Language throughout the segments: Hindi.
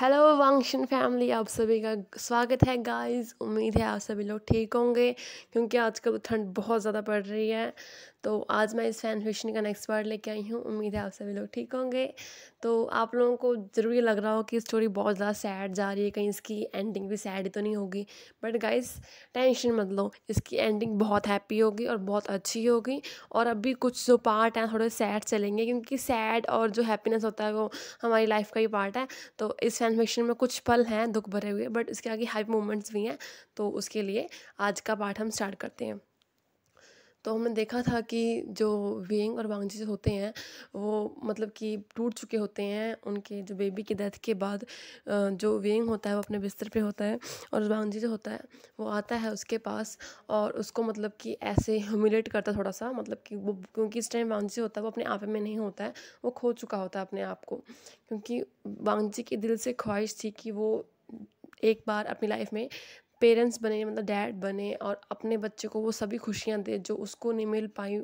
हेलो वांगशन फैमिली आप सभी का स्वागत है गाइस उम्मीद है आप सभी लोग ठीक होंगे क्योंकि आजकल ठंड बहुत ज़्यादा पड़ रही है तो आज मैं इस फैन फिशन का नेक्स्ट पार्ट लेके आई हूँ उम्मीद है आप सभी लोग ठीक होंगे तो आप लोगों को ज़रूरी लग रहा हो कि स्टोरी बहुत ज़्यादा सैड जा रही है कहीं इसकी एंडिंग भी सैड तो नहीं होगी बट गाइस टेंशन मत लो इसकी एंडिंग बहुत हैप्पी होगी और बहुत अच्छी होगी और अभी कुछ जो पार्ट हैं थोड़े सैड चलेंगे क्योंकि सैड और जो हैप्पीनेस होता है वो हमारी लाइफ का ही पार्ट है तो इस साइंस फिक्शन में कुछ पल हैं दुख भरे हुए बट इसके आगे हाई मोमेंट्स भी हैं तो उसके लिए आज का पाठ हम स्टार्ट करते हैं तो हमने देखा था कि जो वेंग और वांगजी होते हैं वो मतलब कि टूट चुके होते हैं उनके जो बेबी की डेथ के बाद जो वेंग होता है वो अपने बिस्तर पे होता है और वांगजी जो होता है वो आता है उसके पास और उसको मतलब कि ऐसे ह्यूमिलेट करता थोड़ा सा मतलब कि वो क्योंकि इस टाइम वांगजी होता है वो अपने आप में नहीं होता है वो खो चुका होता है अपने आप को क्योंकि वांगजी की दिल से ख्वाहिश थी कि वो एक बार अपनी लाइफ में पेरेंट्स बने मतलब डैड बने और अपने बच्चे को वो सभी खुशियाँ दे जो उसको नहीं मिल पाई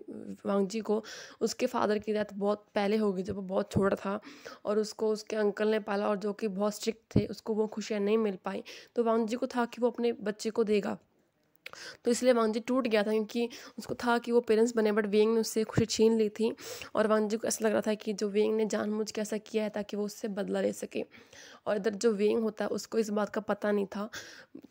वांग जी को उसके फादर की डेथ बहुत पहले होगी जब वो बहुत छोटा था और उसको उसके अंकल ने पाला और जो कि बहुत स्ट्रिक्ट थे उसको वो खुशियाँ नहीं मिल पाई तो वांग जी को था कि वो अपने बच्चे को देगा तो इसलिए वांगजी टूट गया था क्योंकि उसको था कि वो पेरेंट्स बने बट वेंग ने उससे खुशी छीन ली थी और वांगजी को ऐसा लग रहा था कि जो वेंग ने जानबूझ के ऐसा किया है ताकि वो उससे बदला ले सके और इधर जो वेंग होता है उसको इस बात का पता नहीं था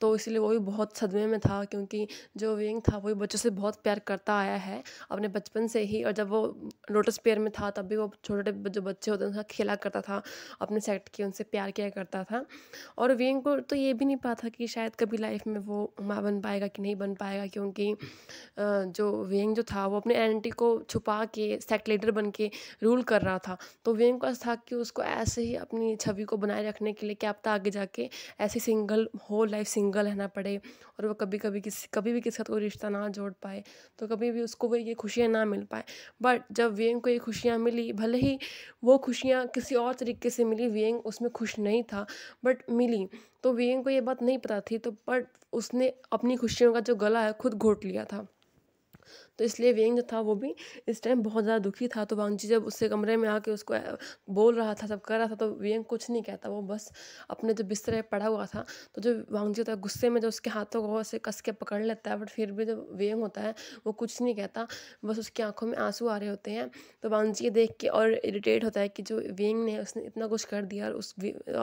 तो इसलिए वो भी बहुत सदमे में था क्योंकि जो वेंग था वो बच्चों से बहुत प्यार करता आया है अपने बचपन से ही और जब वो लोटस पेयर में था तब भी वो छोटे छोटे जो बच्चे होते हैं उनका खेला करता था अपने सेट के उनसे प्यार किया करता था और वेंग को तो ये भी नहीं पता था कि शायद कभी लाइफ में वो माँ बन पाएगा कि नहीं नहीं बन पाएगा क्योंकि जो वेंग जो था वो अपने आइडेंटिटी को छुपा के सेक्ट लीडर बन के रूल कर रहा था तो वेंग का था कि उसको ऐसे ही अपनी छवि को बनाए रखने के लिए क्या पता आगे जाके ऐसे सिंगल होल लाइफ सिंगल रहना पड़े और वो कभी कभी किसी कभी भी किसी साथ कोई रिश्ता ना जोड़ पाए तो कभी भी उसको वो ये खुशियाँ ना मिल पाए बट जब वेंग को ये खुशियाँ मिली भले ही वो खुशियाँ किसी और तरीके से मिली वेंग उसमें खुश नहीं था बट मिली तो वीएन को ये बात नहीं पता थी तो बट उसने अपनी खुशियों का जो गला है खुद घोट लिया था तो इसलिए व्यंग जो था वो भी इस टाइम बहुत ज़्यादा दुखी था तो वांगजी जब उससे कमरे में आके उसको बोल रहा था सब कर रहा था तो व्यंग कुछ नहीं कहता वो बस अपने जो बिस्तर पड़ा हुआ था तो जो वांगजी होता है गुस्से में जो उसके हाथों को ऐसे कस के पकड़ लेता है बट फिर भी जो व्यंग होता है वो कुछ नहीं कहता बस उसकी आंखों में आंसू आ रहे होते हैं तो वांगजी देख के और इरीटेट होता है कि जो व्यंग ने उसने इतना कुछ कर दिया और उस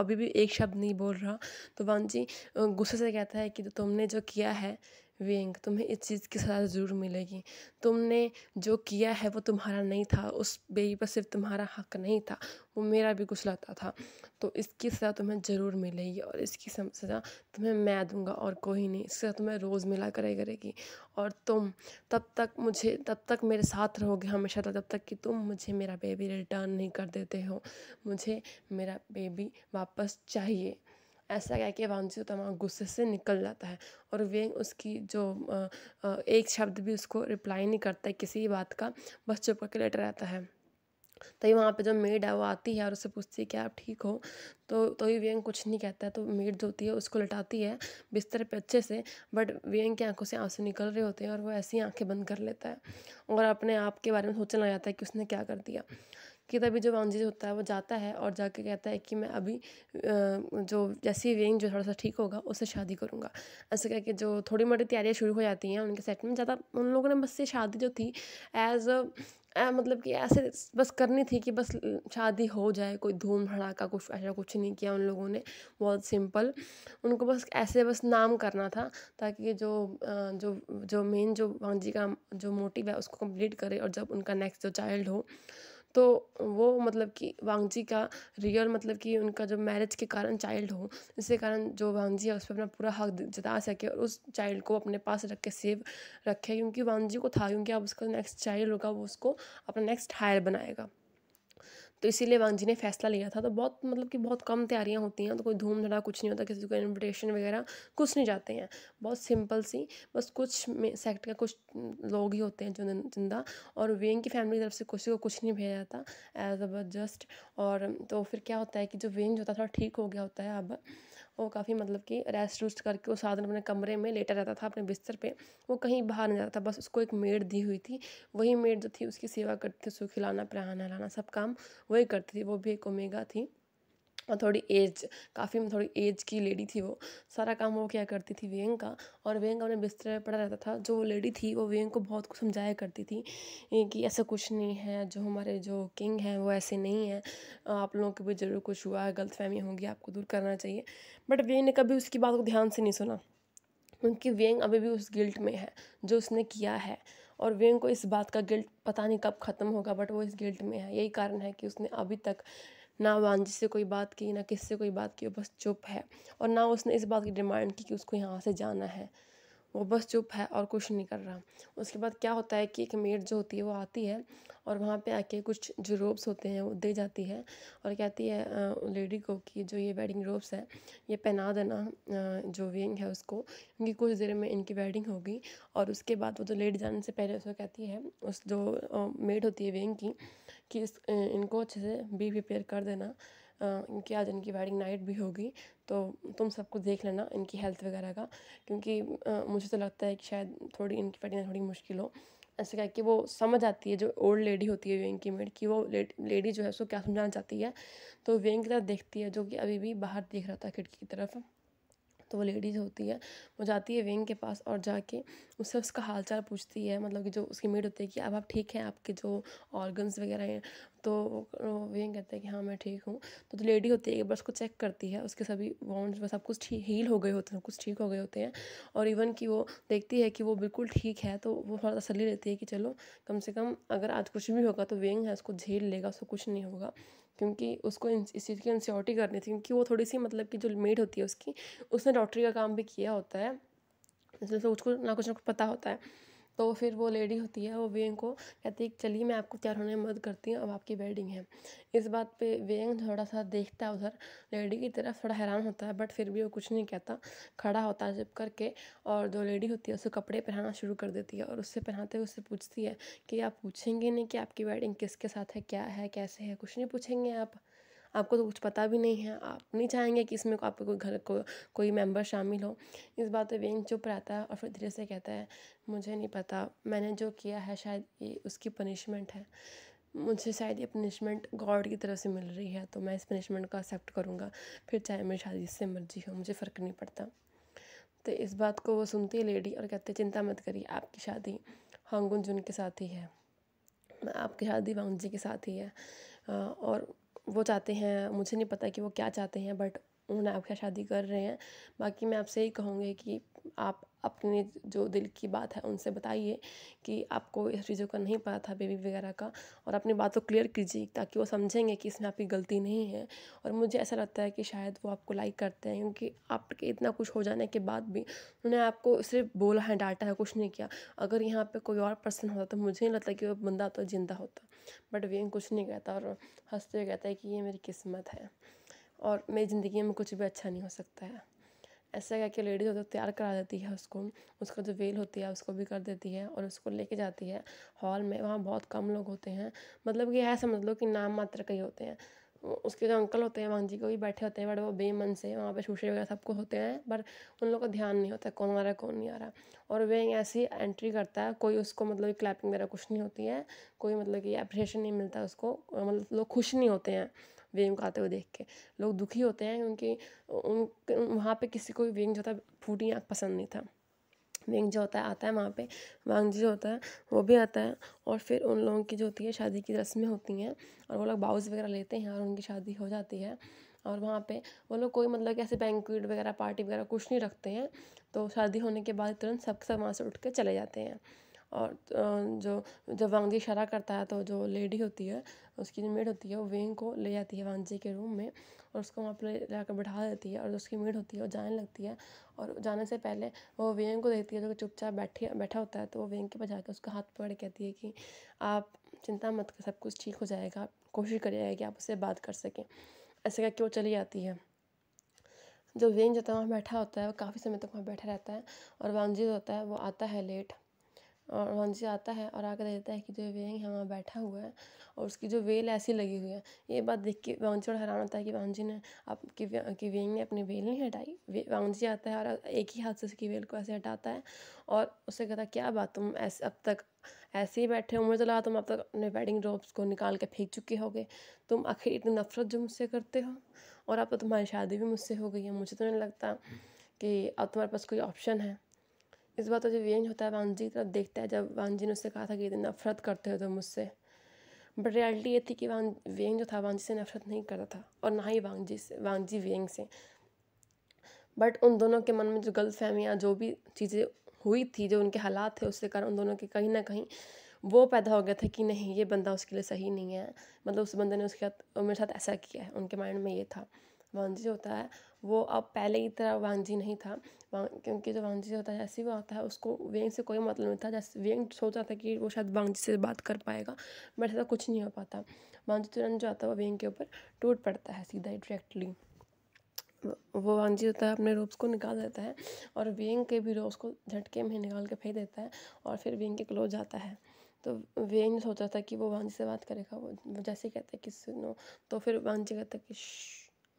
अभी भी एक शब्द नहीं बोल रहा तो वांगजी गुस्से से कहता है कि तुमने जो किया है व्यंग तुम्हें इस चीज़ की सजा ज़रूर मिलेगी तुमने जो किया है वो तुम्हारा नहीं था उस बेबी पर सिर्फ तुम्हारा हक नहीं था वो मेरा भी कुछ लगता था तो इसकी सज़ा तुम्हें ज़रूर मिलेगी और इसकी सज़ा तुम्हें मैं दूंगा और कोई नहीं इसकी सज़ा तुम्हें रोज़ मिला करे करेगी और तुम तब तक मुझे तब तक मेरे साथ रहोगे हमेशा तक तब तक कि तुम मुझे मेरा बेबी रिटर्न नहीं कर देते हो मुझे मेरा बेबी वापस चाहिए ऐसा कह के वांछी तमाम गुस्से से निकल जाता है और व्यंग उसकी जो एक शब्द भी उसको रिप्लाई नहीं करता है किसी बात का बस चुप करके लेट रहता है तभी वहाँ पे जो मेड है वो आती है और उससे पूछती है कि आप ठीक हो तो तो ही व्यंग कुछ नहीं कहता है तो मेड जो होती है उसको लटाती है बिस्तर पे अच्छे से बट व्यंग की आंखों से आंसू निकल रहे होते हैं और वो ऐसी आंखें बंद कर लेता है और अपने आप के बारे में सोचने लग जाता है कि उसने क्या कर दिया कि तभी जो वांझी होता है वो जाता है और जाके कहता है कि मैं अभी जो जैसी वेइंग जो थोड़ा सा ठीक होगा उससे शादी करूँगा ऐसे कह के जो थोड़ी मोटी तैयारियाँ शुरू हो जाती हैं उनके सेट में ज़्यादा उन लोगों ने बस ये शादी जो थी एज आ, मतलब कि ऐसे बस करनी थी कि बस शादी हो जाए कोई धूम धड़ाका कुछ ऐसा कुछ नहीं किया उन लोगों ने बहुत सिंपल उनको बस ऐसे बस नाम करना था ताकि जो जो जो मेन जो जी का जो मोटिव है उसको कंप्लीट करे और जब उनका नेक्स्ट जो चाइल्ड हो तो वो मतलब कि वांगजी का रियल मतलब कि उनका जो मैरिज के कारण चाइल्ड हो इसके कारण जो वांगजी है उस पर अपना पूरा हक जता सके और उस चाइल्ड को अपने पास रख के सेव रखे क्योंकि वांगजी को था क्योंकि अब उसका नेक्स्ट चाइल्ड होगा वो उसको अपना नेक्स्ट हायर बनाएगा तो इसीलिए वांग जी ने फैसला लिया था तो बहुत मतलब कि बहुत कम तैयारियाँ होती हैं तो कोई धूम धड़ा कुछ नहीं होता किसी को इन्विटेशन वगैरह कुछ नहीं जाते हैं बहुत सिंपल सी बस कुछ सेक्ट का कुछ लोग ही होते हैं जो जिंदा और वेंग की फैमिली की तरफ से कुछ को कुछ नहीं भेजा जाता एज अ जस्ट और तो फिर क्या होता है कि जो वेंग जो होता है थोड़ा ठीक हो गया होता है अब वो काफ़ी मतलब कि रेस्ट रूस्ट करके वो साधन अपने कमरे में लेटा रहता था अपने बिस्तर पे वो कहीं बाहर नहीं जाता था बस उसको एक मेड दी हुई थी वही मेड जो थी उसकी सेवा करती थी उसको खिलाना पिलाना नहलाना सब काम वही करती थी वो भी एक ओमेगा थी और थोड़ी एज काफ़ी में थोड़ी एज की लेडी थी वो सारा काम वो क्या करती थी वेंग का और वेंग अपने बिस्तर में पड़ा रहता था जो वो लेडी थी वो वेंग को बहुत कुछ समझाया करती थी कि ऐसा कुछ नहीं है जो हमारे जो किंग हैं वो ऐसे नहीं है आप लोगों के भी जरूर कुछ हुआ है गलत फहमी होगी आपको दूर करना चाहिए बट वेंग ने कभी उसकी बात को ध्यान से नहीं सुना क्योंकि वेंग अभी भी उस गिल्ट में है जो उसने किया है और वेंग को इस बात का गिल्ट पता नहीं कब ख़त्म होगा बट वो इस गिल्ट में है यही कारण है कि उसने अभी तक ना वानजी से कोई बात की ना किससे कोई बात की वो बस चुप है और ना उसने इस बात की डिमांड की कि उसको यहाँ से जाना है वो बस चुप है और कुछ नहीं कर रहा उसके बाद क्या होता है कि एक मेड जो होती है वो आती है और वहाँ पे आके कुछ जो रोब्स होते हैं वो दे जाती है और कहती है लेडी को कि जो ये वेडिंग रोब्स है ये पहना देना जो विंग है उसको क्योंकि कुछ देर में इनकी वेडिंग होगी और उसके बाद वो जो तो लेट जाने से पहले उसको कहती है उस जो मेड होती है विंग की कि इस इनको अच्छे से बी प्रिपेयर कर देना इनकी आज इनकी वेडिंग नाइट भी होगी तो तुम सबको देख लेना इनकी हेल्थ वगैरह का क्योंकि मुझे तो लगता है कि शायद थोड़ी इनकी वेडिंग थोड़ी मुश्किल हो ऐसे क्या कि वो समझ आती है जो ओल्ड लेडी होती है व्यंग की मेड कि वो लेडी जो है उसको क्या समझाना चाहती है तो व्यंग की तरफ देखती है जो कि अभी भी बाहर देख रहा था खिड़की की तरफ तो वो लेडीज़ होती है वो जाती है विंग के पास और जाके उससे उसका हालचाल पूछती है मतलब कि जो उसकी मीड होती है कि अब आप ठीक हैं आपके जो ऑर्गन्स वगैरह हैं तो विंग कहते हैं कि हाँ मैं ठीक हूँ तो जो लेडी होती है एक बार उसको चेक करती है उसके सभी बस सब कुछ हील हो गए होते हैं कुछ ठीक हो गए होते हैं और इवन कि वो देखती है कि वो बिल्कुल ठीक है तो वो थोड़ा तसली लेती है कि चलो कम से कम अगर आज कुछ भी होगा तो विंग है उसको झेल लेगा उसको कुछ नहीं होगा क्योंकि उसको इस चीज़ की इंस्योरिटी करनी थी क्योंकि वो थोड़ी सी मतलब कि जो मेड होती है उसकी उसने डॉक्टरी का काम भी किया होता है इसलिए उसको ना कुछ ना कुछ पता होता है तो फिर वो लेडी होती है वो वेंग को कहती है चलिए मैं आपको तैयार होने में मदद करती हूँ अब आपकी वेडिंग है इस बात पे वेंग थोड़ा सा देखता है उधर लेडी की तरफ थोड़ा हैरान होता है बट फिर भी वो कुछ नहीं कहता खड़ा होता है जब करके और जो लेडी होती है उसको कपड़े पहनाना शुरू कर देती है और उससे पहनाते हुए उससे पूछती है कि आप पूछेंगे नहीं कि आपकी वेडिंग किसके साथ है क्या है कैसे है कुछ नहीं पूछेंगे आप आपको तो कुछ पता भी नहीं है आप नहीं चाहेंगे कि इसमें आपका कोई घर को, कोई मेंबर शामिल हो इस बात पे वेंग चुप रहता है और फिर धीरे से कहता है मुझे नहीं पता मैंने जो किया है शायद ये उसकी पनिशमेंट है मुझे शायद ये पनिशमेंट गॉड की तरफ से मिल रही है तो मैं इस पनिशमेंट को एक्सेप्ट करूँगा फिर चाहे मेरी शादी जिससे मर्जी हो मुझे फ़र्क नहीं पड़ता तो इस बात को वो सुनती है लेडी और कहते चिंता मत करिए आपकी शादी हांगुन जुन के साथ ही है आपकी शादी वांग जी के साथ ही है और वो चाहते हैं मुझे नहीं पता कि वो क्या चाहते हैं बट उन्होंने आपके साथ शादी कर रहे हैं बाकी मैं आपसे यही कहूँगी कि आप अपने जो दिल की बात है उनसे बताइए कि आपको इस चीज़ों का नहीं पता था बेबी वगैरह का और अपनी बात को क्लियर कीजिए ताकि वो समझेंगे कि इसमें आपकी गलती नहीं है और मुझे ऐसा लगता है कि शायद वो आपको लाइक करते हैं क्योंकि आपके इतना कुछ हो जाने के बाद भी उन्होंने आपको सिर्फ बोला है डांटा है कुछ नहीं किया अगर यहाँ पर कोई और पर्सन होता तो मुझे नहीं लगता कि वो बंदा तो जिंदा होता बट वीएम कुछ नहीं कहता और हंसते हुए कहता है कि ये मेरी किस्मत है और मेरी ज़िंदगी में कुछ भी अच्छा नहीं हो सकता है ऐसा क्या कि लेडीज़ होती तो तैयार करा देती है उसको उसका जो वेल होती है उसको भी कर देती है और उसको लेके जाती है हॉल में वहाँ बहुत कम लोग होते हैं मतलब कि है समझ लो कि नाम मात्र कई होते हैं उसके जो अंकल होते हैं मांग जी को भी बैठे होते हैं बट वो बेमन से वहाँ पे शूशे वगैरह सब कुछ होते हैं पर उन लोग का ध्यान नहीं होता कौन आ रहा है कौन नहीं आ रहा और वे ऐसी एंट्री करता है कोई उसको मतलब क्लैपिंग वगैरह कुछ नहीं होती है कोई मतलब कि अप्रिशिएशन नहीं मिलता उसको मतलब लोग खुश नहीं होते हैं वेम आते हुए देख के लोग दुखी होते हैं क्योंकि उन वहाँ पर किसी को भी वेम जो था फूटी आँख पसंद नहीं था वेंग जो होता है आता है वहाँ पे जी जो होता है वो भी आता है और फिर उन लोगों की जो होती है शादी की रस्में होती हैं और वो लोग बाउस वगैरह लेते हैं और उनकी शादी हो जाती है और वहाँ पे वो लोग कोई मतलब कि ऐसे बैंकुट वगैरह पार्टी वगैरह कुछ नहीं रखते हैं तो शादी होने के बाद तुरंत सब सब वहाँ से उठ के चले जाते हैं और जो जब वांगजी इशारा करता है तो जो लेडी होती है उसकी जो मेड होती है वो वेंग को ले जाती है वांगजी के रूम में और उसको वहाँ पर ले जाकर बैठा देती है और जो उसकी मेड होती है वो जाने लगती है और जाने से पहले वो वेंग को देखती है जो चुपचाप बैठी बैठा होता है तो वो वेंग के पास जाकर उसका हाथ पकड़ कहती है कि आप चिंता मत कर सब कुछ ठीक हो जाएगा कोशिश करिएगा कि आप उससे बात कर सकें ऐसे करके वो चली जाती है जो वेंग जो है वहाँ बैठा होता है वो काफ़ी समय तक वहाँ बैठा रहता है और वांगजी जो होता है वो आता है लेट और से आता है और आकर देखता है कि जो व्यंग है वहाँ बैठा हुआ है और उसकी जो वेल ऐसी लगी हुई है ये बात देख के वाउंसी और हैरान होता है कि वाउंसी ने आपकी कि, व्यंग ने अपनी वेल नहीं हटाई जी आता है और एक ही हाथ से उसकी वेल को ऐसे हटाता है और उससे कहता है क्या बात तुम ऐसे अब तक ऐसे ही बैठे हो मुझे लगा तुम अब तक अपने वेडिंग रोब्स को निकाल के फेंक चुके होगे तुम आखिर इतनी नफरत जो मुझसे करते हो और अब तो तुम्हारी शादी भी मुझसे हो गई है मुझे तो नहीं लगता कि अब तुम्हारे पास कोई ऑप्शन है इस बात तो जो व्यंज होता है वानजी की तरफ देखता है जब वानजी ने उससे कहा था कि नफरत करते हो तुम तो मुझसे बट रियलिटी ये थी कि वान व्यंग जो था वांगजी से नफरत नहीं करता था और ना ही वांगजी से वांगजी व्यंग से बट उन दोनों के मन में जो गलत फहमियाँ जो भी चीज़ें हुई थी जो उनके हालात थे उसके कारण उन दोनों के कहीं ना कहीं वो पैदा हो गया था कि नहीं ये बंदा उसके लिए सही नहीं है मतलब उस बंदे ने उसके साथ मेरे साथ ऐसा किया है उनके माइंड में ये था जो होता है वो अब पहले की तरह वांगजी नहीं था क्योंकि जो वांगजी होता है ऐसे वो आता है उसको वेंग से कोई मतलब नहीं था जैसे वेंग सोचा था कि वो शायद वांजी से बात कर पाएगा बट ऐसा कुछ नहीं हो पाता वांजी तुरंत जो आता है वो वेंग के ऊपर टूट पड़ता है सीधा ही डायरेक्टली वो वांजी होता है अपने रोब्स को निकाल देता है और वेंग के भी रोब्स को झटके में निकाल के फेंक देता है और फिर वेंग के क्लोज जाता है तो वेंग सोचा था कि वो वांजी से बात करेगा वो जैसे कहते हैं कि सुनो तो फिर वांजी कहता है कि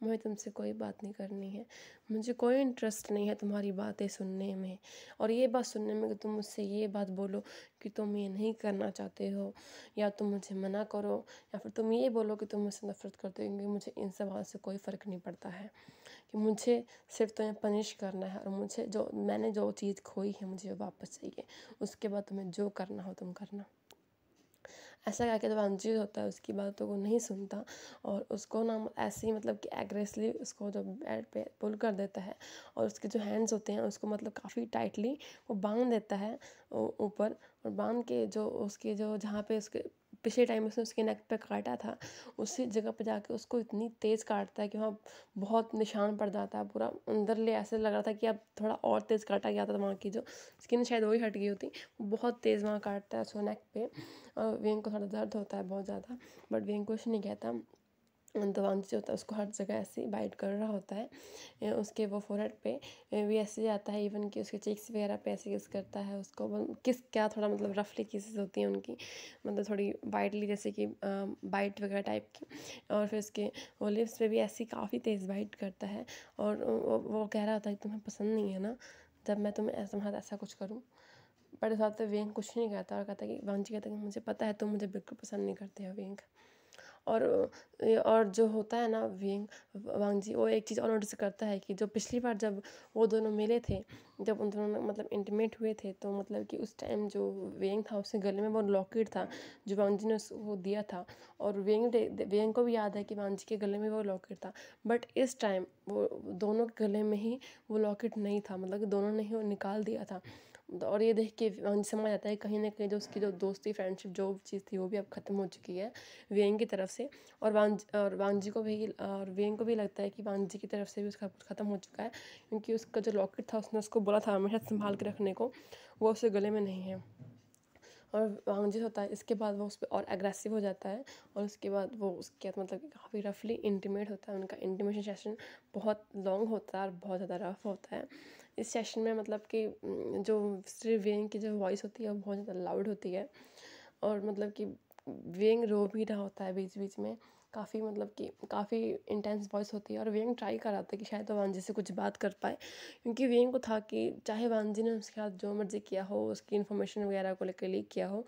मुझे तुमसे कोई बात नहीं करनी है मुझे कोई इंटरेस्ट नहीं है तुम्हारी बातें सुनने में और ये बात सुनने में कि तुम मुझसे ये बात बोलो कि तुम ये नहीं करना चाहते हो या तुम मुझे मना करो या फिर तुम ये बोलो कि तुम मुझसे नफरत करते हो क्योंकि मुझे इन सब बातों से कोई फ़र्क नहीं पड़ता है कि मुझे सिर्फ तुम्हें पनिश करना है और मुझे जो मैंने जो चीज़ खोई है मुझे वापस चाहिए उसके बाद तुम्हें जो करना हो तुम करना ऐसा करके जब अंजीर होता है उसकी बातों को नहीं सुनता और उसको ना ऐसे ही मतलब कि एग्रेसली उसको जब बेड पे पुल कर देता है और उसके जो हैंड्स होते हैं उसको मतलब काफ़ी टाइटली वो बांध देता है ऊपर और बांध के जो उसके जो जहाँ पे उसके पिछले टाइम उसने उसके नेक पे काटा था उसी जगह पे जाके उसको इतनी तेज़ काटता है कि वहाँ बहुत निशान पड़ जाता है पूरा अंदर ले ऐसे लग रहा था कि अब थोड़ा और तेज़ काटा गया था वहाँ की जो स्किन शायद वही हट गई होती बहुत तेज़ वहाँ काटता है उसको नेक पे और वेंग को थोड़ा दर्द होता है बहुत ज़्यादा बट वेंग कुछ नहीं कहता दवांश जो होता है उसको हर जगह ऐसे बाइट कर रहा होता है उसके वो फोरहेड पे भी ऐसे जाता है इवन कि उसके चीक्स वगैरह पे ऐसे किस करता है उसको किस क्या थोड़ा मतलब रफली किसेस होती हैं उनकी मतलब थोड़ी बाइटली जैसे कि बाइट वगैरह टाइप की और फिर उसके वो लिप्स पे भी ऐसी काफ़ी तेज़ बाइट करता है और वो कह रहा होता है तुम्हें पसंद नहीं है ना जब मैं तुम्हें ऐसा हाथ ऐसा कुछ करूँ पर उस तो व्यंग कुछ नहीं कहता और कहता कि वांची कहता कि मुझे पता है तुम मुझे बिल्कुल पसंद नहीं करते हो व्यंग और और जो होता है ना विंग वांगजी वो एक चीज़ और नोटिस करता है कि जो पिछली बार जब वो दोनों मिले थे जब उन दोनों मतलब इंटीमेट हुए थे तो मतलब कि उस टाइम जो वेंग था उसके गले में वो लॉकेट था जो वांगजी ने वो दिया था और वेंग वेंग को भी याद है कि वांगजी के गले में वो लॉकेट था बट इस टाइम वो दोनों के गले में ही वो लॉकेट नहीं था मतलब कि दोनों ने ही वो निकाल दिया था और ये देख के समझ आता है कहीं ना कहीं जो उसकी जो दोस्ती फ्रेंडशिप जो चीज़ थी वो भी अब ख़त्म हो चुकी है वेंग की तरफ से और वान और वांजी को भी और वेंग को भी लगता है कि वांजी की तरफ से भी उसका कुछ ख़त्म हो चुका है क्योंकि उसका जो लॉकेट था उसने उसको बोला था हमेशा संभाल के रखने को वो उसके गले में नहीं है और वांगजी होता है इसके बाद वो उस पर और एग्रेसिव हो जाता है और उसके बाद वो उसके बाद मतलब काफ़ी रफली इंटीमेट होता है उनका इंटीमेशन सेशन बहुत लॉन्ग होता है और बहुत ज़्यादा रफ होता है इस सेशन में मतलब कि जो श्री वेंग की जो वॉइस होती है वो बहुत ज़्यादा लाउड होती है और मतलब कि वेंग रो भी रहा होता है बीच बीच में काफ़ी मतलब कि काफ़ी इंटेंस वॉइस होती है और वेंग ट्राई कर रहा था कि शायद वो वानजी से कुछ बात कर पाए क्योंकि वेंग को था कि चाहे वानजी ने उसके साथ जो मर्जी किया हो उसकी इन्फॉर्मेशन वगैरह को लेकर लीक किया हो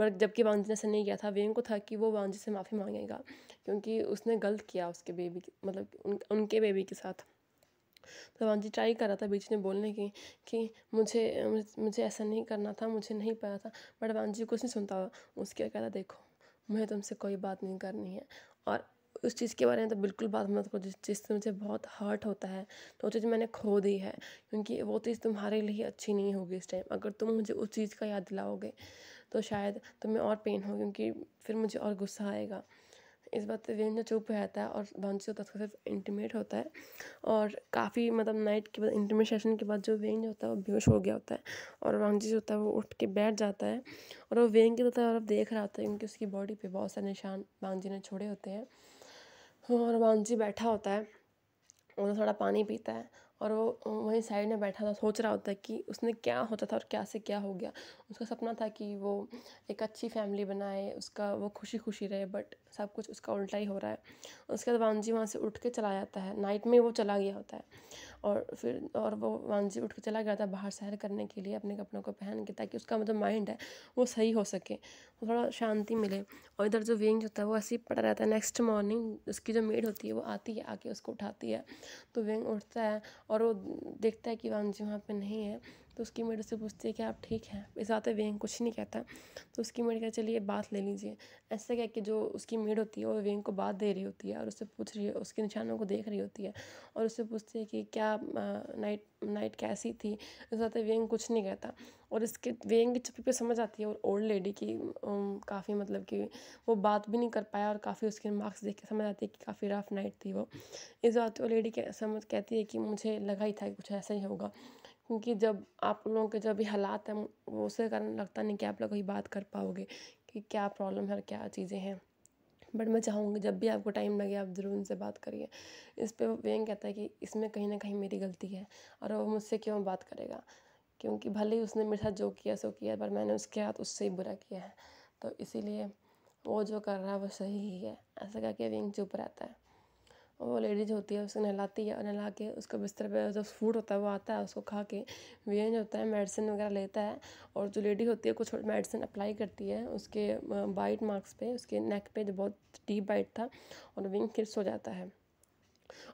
बट जबकि वानजी ने ऐसा नहीं किया था वेंग को था कि वो वानजी से माफ़ी मांगेगा क्योंकि उसने गलत किया उसके बेबी मतलब उन, उनके बेबी के साथ भगवान जी ट्राई कर रहा था बीच में बोलने की कि मुझे मुझे ऐसा नहीं करना था मुझे नहीं पता था बट परवान जी कुछ नहीं सुनता उसके कहता देखो मुझे तुमसे कोई बात नहीं करनी है और उस चीज़ के बारे में तो बिल्कुल बात मत करो जिस चीज़ से मुझे बहुत हर्ट होता है तो वो चीज़ मैंने खो दी है क्योंकि वो चीज़ तुम्हारे लिए अच्छी नहीं होगी इस टाइम अगर तुम मुझे उस चीज़ का याद दिलाओगे तो शायद तुम्हें और पेन हो क्योंकि फिर मुझे और गुस्सा आएगा इस बात पे वीरेंद्र चुप हो जाता है और बांसुरी होता है उसका सिर्फ इंटीमेट होता है और काफ़ी मतलब नाइट के बाद इंटीमेट सेशन के बाद जो वेंग होता है वो बेहोश हो गया होता है और वांगजी जो होता है वो उठ के बैठ जाता है और वो वेंग और अब देख रहा होता है क्योंकि उसकी बॉडी पर बहुत सारे निशान वांगजी ने छोड़े होते हैं और वांगजी बैठा होता है और थोड़ा पानी पीता है और वो वहीं साइड में बैठा था सोच रहा होता है कि उसने क्या होता था और क्या से क्या हो गया उसका सपना था कि वो एक अच्छी फैमिली बनाए उसका वो खुशी खुशी रहे बट सब कुछ उसका उल्टा ही हो रहा है उसके बाद वानजी वहाँ से उठ के चला जाता है नाइट में वो चला गया होता है और फिर और वो वानजी उठ के चला गया था बाहर सैर करने के लिए अपने कपड़ों को पहन के ताकि उसका मतलब माइंड है वो सही हो सके थोड़ा शांति मिले और इधर जो वेंग होता है वो ऐसे ही पड़ा रहता है नेक्स्ट मॉर्निंग उसकी जो मेड होती है वो आती है आके उसको उठाती है तो वेंग उठता है और वो देखता है कि वानजी वहाँ पर नहीं है तो उसकी मेड उससे पूछती है कि आप ठीक हैं इस आते वेंग कुछ नहीं कहता तो उसकी मेड कहते चलिए बात ले लीजिए ऐसा क्या कि जो उसकी मेड होती है वो वेंग को बात दे रही होती है और उससे पूछ रही है उसके निशानों को देख रही होती है और उससे पूछती है कि क्या नाइट नाइट कैसी थी इस आते वेंग कुछ नहीं कहता और इसके वेंग की चुप्पी पे समझ आती है और ओल्ड लेडी की काफ़ी मतलब कि वो बात भी नहीं कर पाया और काफ़ी उसके मार्क्स देख के समझ आती है कि काफ़ी रफ नाइट थी वो इस बात वो लेडी समझ कहती है कि मुझे लगा ही था कि कुछ ऐसा ही होगा क्योंकि जब आप लोगों के जो भी हालात हैं वो उसके कारण लगता नहीं कि आप लोग कहीं बात कर पाओगे कि क्या प्रॉब्लम है और क्या चीज़ें हैं बट मैं चाहूँगी जब भी आपको टाइम लगे आप ज़रूर उनसे बात करिए इस पर व्यंग कहता है कि इसमें कहीं ना कहीं मेरी गलती है और वो मुझसे क्यों बात करेगा क्योंकि भले ही उसने मेरे साथ जो किया सो किया पर मैंने उसके हाथ उससे ही बुरा किया है तो इसीलिए वो जो कर रहा है वो सही ही है ऐसा करके व्यंग चुप रहता है वो लेडीज होती है उसे नहलाती है और नहला के उसको बिस्तर पे जो फूड होता है वो आता है उसको खा के जो होता है मेडिसिन वगैरह लेता है और जो लेडी होती है कुछ मेडिसिन अप्लाई करती है उसके बाइट मार्क्स पे उसके नेक पे जो बहुत डीप बाइट था और विंग फिर सो जाता है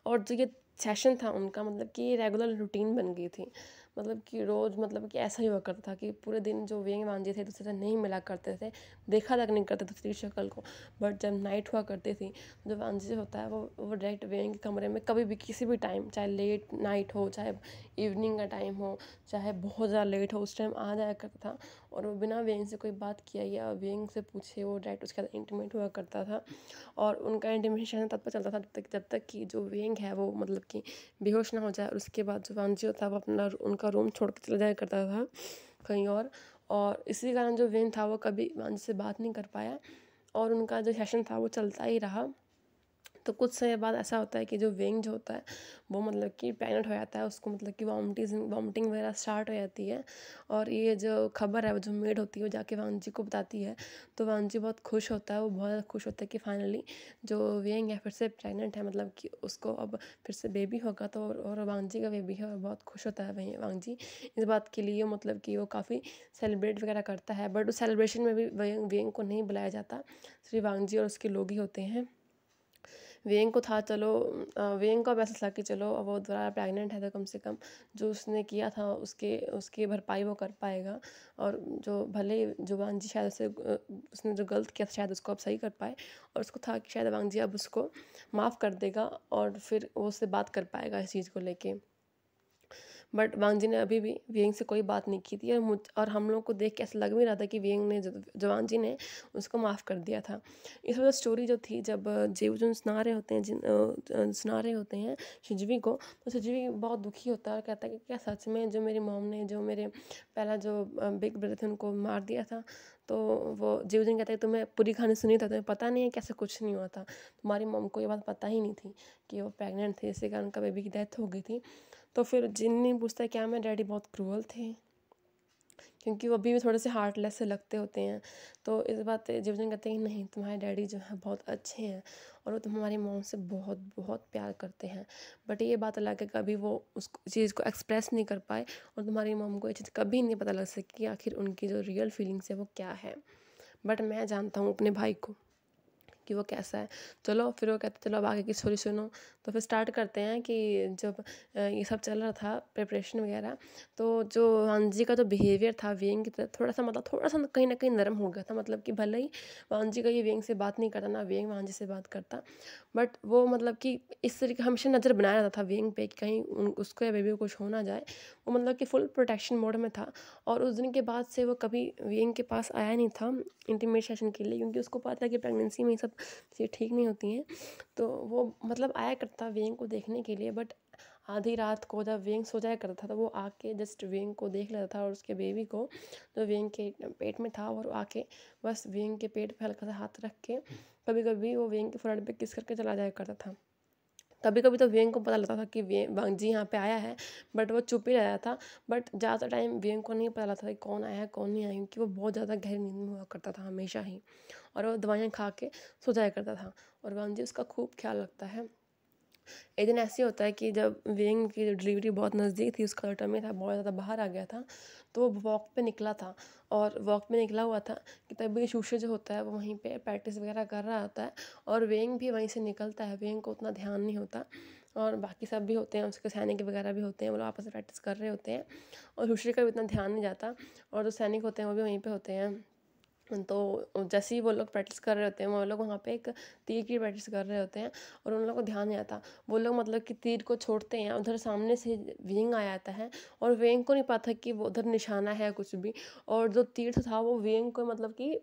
और जो ये सेशन था उनका मतलब कि रेगुलर रूटीन बन गई थी मतलब कि रोज़ मतलब कि ऐसा ही हुआ करता था कि पूरे दिन जो व्यंग वांझे थे दूसरे से नहीं मिला करते थे देखा तक नहीं करते दूसरी शक्ल को बट जब नाइट हुआ करती थी जो वांझे होता है वो वो डायरेक्ट व्यंग के कमरे में कभी भी किसी भी टाइम चाहे लेट नाइट हो चाहे इवनिंग का टाइम हो चाहे बहुत ज़्यादा लेट हो उस टाइम आ जाया करता था और वो बिना व्यंग से कोई बात किया या व्यंग से पूछे वो डायरेक्ट उसके साथ इंटीमेट हुआ करता था और उनका इंटीमेशन तब तक चलता था जब तक जब तक कि जो व्यंग है वो मतलब कि बेहोश ना हो जाए और उसके बाद जो वांझी होता है वो अपना उनका का रूम छोड़ कर चला जाया करता था कहीं और और इसी कारण जो वेन था वो कभी मानसी से बात नहीं कर पाया और उनका जो सेशन था वो चलता ही रहा तो कुछ समय बाद ऐसा होता है कि जो जो होता है वो मतलब कि प्रेगनेंट हो जाता है उसको मतलब कि वॉमिटिंग वॉमिटिंग वगैरह स्टार्ट हो जाती है और ये जो खबर है वो जो मेड होती है वो जाके वानजी को बताती है तो वानजी बहुत खुश होता है वो बहुत खुश होता है कि फाइनली जो विंग है फिर से प्रेगनेंट है मतलब कि उसको अब फिर से बेबी होगा तो और वांगजी का बेबी है और बहुत खुश होता है वहीं वांगजी इस बात के लिए मतलब कि वो काफ़ी सेलिब्रेट वगैरह करता है बट उस सेलिब्रेशन में भी वेंग को नहीं बुलाया जाता सिर्फ वांगजी और उसके लोग ही होते हैं वेंग को था चलो वेंग को ऐसा था कि चलो अब वो दोबारा प्रेग्नेंट है तो कम से कम जो उसने किया था उसके उसकी भरपाई वो कर पाएगा और जो भले जो वांग जी शायद उसे उसने जो गलत किया था शायद उसको अब सही कर पाए और उसको था कि शायद वांग जी अब उसको माफ़ कर देगा और फिर वो उससे बात कर पाएगा इस चीज़ को लेके बट वांग जी ने अभी भी वियंग से कोई बात नहीं की थी और मुझ और हम लोग को देख के ऐसा लग भी रहा था कि वियंग ने जवान जी ने उसको माफ़ कर दिया था इस वजह स्टोरी जो थी जब जुन सुना रहे होते हैं जिन सुना रहे होते हैं शिजवी को तो शिजवी बहुत दुखी होता है और कहता है कि क्या सच में जो मेरी मोम ने जो मेरे पहला जो बिग ब्रदर थे उनको मार दिया था तो वो जिन कहता है तुम्हें पूरी कहानी सुनी था तुम्हें पता नहीं है कैसे कुछ नहीं हुआ था तुम्हारी मोम को ये बात पता ही नहीं थी कि वो प्रेगनेंट थी इसी कारण उनका बेबी की डेथ हो गई थी तो फिर जिन नहीं पूछता क्या मेरे डैडी बहुत क्रूअल थे क्योंकि वो अभी भी थोड़े से हार्टलेस से लगते होते हैं तो इस बात जीव कहते हैं कि नहीं तुम्हारे डैडी जो है बहुत अच्छे हैं और वो तुम्हारी हमारी से बहुत बहुत प्यार करते हैं बट ये बात अलग है कभी वो उस चीज़ को एक्सप्रेस नहीं कर पाए और तुम्हारी मॉम को ये चीज़ कभी नहीं पता लग सकी कि आखिर उनकी जो रियल फीलिंग्स है वो क्या है बट मैं जानता हूँ अपने भाई को कि वो कैसा है चलो फिर वो कहते चलो अब आगे की स्टोरी सुनो तो फिर स्टार्ट करते हैं कि जब ये सब चल रहा था प्रिपरेशन वगैरह तो जो वानजी का जो बिहेवियर था व्यंग की तरह थोड़ा सा मतलब थोड़ा सा कहीं ना कहीं नरम हो गया था मतलब कि भले ही वानजी का ये व्यंग से बात नहीं करता ना वेंग वानजी से बात करता बट वो मतलब कि इस तरीके हमेशा नज़र बनाया रहता था व्यंग पे कि कहीं उसको या बेबी को कुछ हो ना जाए वो मतलब कि फुल प्रोटेक्शन मोड में था और उस दिन के बाद से वो कभी व्यंग के पास आया नहीं था इंटीमेट सेशन के लिए क्योंकि उसको पता था कि प्रेगनेंसी में ये सब चीज़ें ठीक नहीं होती हैं तो वो मतलब आया करता वेंग को देखने के लिए बट आधी रात को जब वेंग सो जाया करता था तो वो आके जस्ट वेंग को देख लेता था और उसके बेबी को जो वेंग के पेट में था और आके बस वेंग के पेट पर हल्का सा हाथ रख के कभी कभी वो वेंग के फ्रंट पे किस करके चला जाया करता था कभी कभी तो वियंग को पता लगता था कि वांग जी यहाँ पे आया है बट वो चुप ही रहता था बट ज़्यादातर टाइम वियंग को नहीं पता लगता था कि कौन आया है कौन नहीं आया क्योंकि वो बहुत ज़्यादा गहरी नींद में हुआ करता था हमेशा ही और वो दवाइयाँ खा के सो जाया करता था और वांग जी उसका खूब ख्याल रखता है एक दिन ऐसे होता है कि जब विंग की डिलीवरी बहुत नज़दीक थी उसका टमी था बहुत ज़्यादा बाहर आ गया था तो वो वॉक पे निकला था और वॉक पे निकला हुआ था कि तभी शूशे जो होता है वो वहीं पे प्रैक्टिस वगैरह कर रहा होता है और वेंग भी वहीं से निकलता है वेंग को उतना ध्यान नहीं होता और बाकी सब भी होते हैं उसके सैनिक वगैरह भी होते हैं वो लोग आपस में प्रैक्टिस कर रहे होते हैं और शूशे का भी इतना ध्यान नहीं जाता और जो सैनिक होते हैं वो भी वहीं पर होते हैं तो जैसे ही वो लोग प्रैक्टिस कर रहे होते हैं वो लोग वहाँ पे एक तीर की प्रैक्टिस कर रहे होते हैं और उन लोगों को ध्यान नहीं आता वो लोग मतलब कि तीर को छोड़ते हैं उधर सामने से विंग आ जाता है और वेंग को नहीं पता कि वो उधर निशाना है कुछ भी और जो तीर तो था वो वेंग को मतलब कि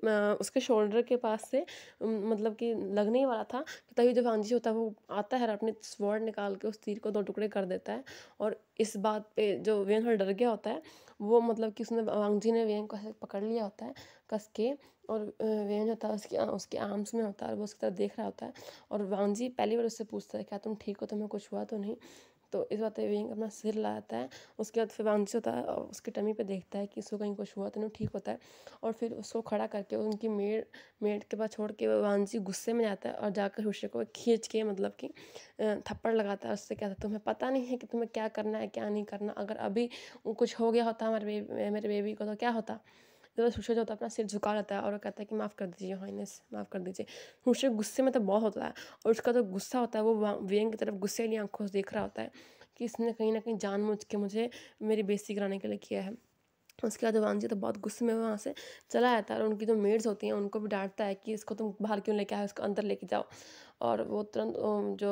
उसके शोल्डर के पास से मतलब कि लगने वाला था तभी जब वांजी होता है वो आता है और अपने स्वर्ड निकाल के उस तीर को दो टुकड़े कर देता है और इस बात पे जो वेन डर गया होता है वो मतलब कि उसने वांगजी ने वेन को ऐसे पकड़ लिया होता है कस के और वेन होता है उसके उसके आर्म्स में होता है और वो उसकी तरफ देख रहा होता है और वांगजी पहली बार उससे पूछता है क्या तुम ठीक हो तुम्हें कुछ हुआ तो नहीं तो इस बात पे विंग अपना सिर लाता है उसके बाद फिर वांसी होता है और उसकी टमी पे देखता है कि उसको कहीं कुछ हुआ तो नहीं ठीक होता है और फिर उसको खड़ा करके उनकी मेड मेड के पास छोड़ के वांसी गुस्से में जाता है और जाकर हुशे को खींच के मतलब कि थप्पड़ लगाता है उससे कहता है तुम्हें पता नहीं है कि तुम्हें क्या करना है क्या नहीं करना अगर अभी कुछ हो गया होता हमारे मेरे बेबी को तो क्या होता जब हुशा जो होता है अपना सिर झुका लेता है और वो कहता है कि माफ़ कर दीजिए हाइनेस माफ़ कर दीजिए हुशा गुस्से में तो बहुत होता है और उसका जो तो गुस्सा होता है वो व्यंग की तरफ गुस्से वाली आंखों से देख रहा होता है कि इसने कहीं ना कहीं जान मुझ के मुझे मेरी बेइज्जती कराने के लिए किया है उसके बाद जी तो बहुत गुस्से में वहाँ से चला जाता है और उनकी जो मेड्स होती हैं उनको भी डांटता है कि इसको तुम बाहर क्यों लेके आए उसको अंदर लेके जाओ और वो तुरंत जो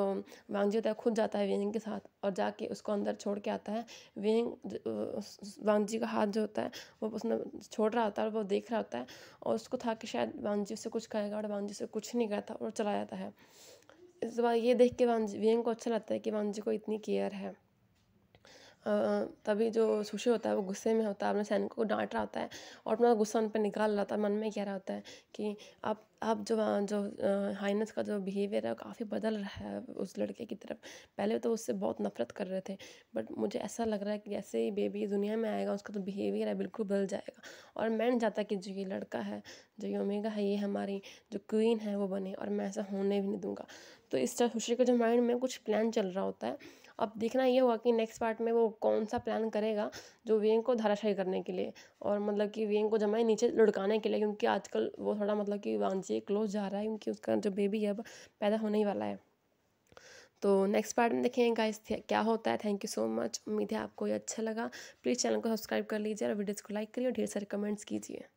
जी होता है खुद जाता है वेंग के साथ और जाके उसको अंदर छोड़ के आता है वांग जी का हाथ जो होता है वो उसने छोड़ रहा होता है और वो देख रहा होता है और उसको था कि शायद जी उससे कुछ कहेगा और जी से कुछ नहीं कहता और चला जाता है इस बार ये देख के वांजी वेंग को अच्छा लगता है कि जी को इतनी केयर है तभी जो सुशी होता है वो गुस्से में होता है अपने सैनिकों को डांट रहा होता है और अपना गुस्सा उन पर निकाल रहा था मन में कह रहा होता है कि अब अब जो जो हाइनस का जो बिहेवियर है काफ़ी बदल रहा है उस लड़के की तरफ पहले तो उससे बहुत नफरत कर रहे थे बट मुझे ऐसा लग रहा है कि जैसे ही बेबी दुनिया में आएगा उसका तो बिहेवियर है बिल्कुल बदल जाएगा और मैं नहीं चाहता कि जो ये लड़का है जो ये ओमेगा है ये हमारी जो क्वीन है वो बने और मैं ऐसा होने भी नहीं दूंगा तो इस तरह खुशी के जो माइंड में कुछ प्लान चल रहा होता है अब देखना ये हुआ कि नेक्स्ट पार्ट में वो कौन सा प्लान करेगा जो वेंग को धराशाही करने के लिए और मतलब कि वेंग को जमाए नीचे लुढ़काने के लिए क्योंकि आजकल वो थोड़ा मतलब कि वांझी क्लोज जा रहा है क्योंकि उसका जो बेबी है अब पैदा होने ही वाला है तो नेक्स्ट पार्ट में देखेंगे गाइस क्या होता है थैंक यू सो मच उम्मीद है आपको ये अच्छा लगा प्लीज़ चैनल को सब्सक्राइब कर लीजिए और वीडियोज़ को लाइक करिए और ढेर सारे कमेंट्स कीजिए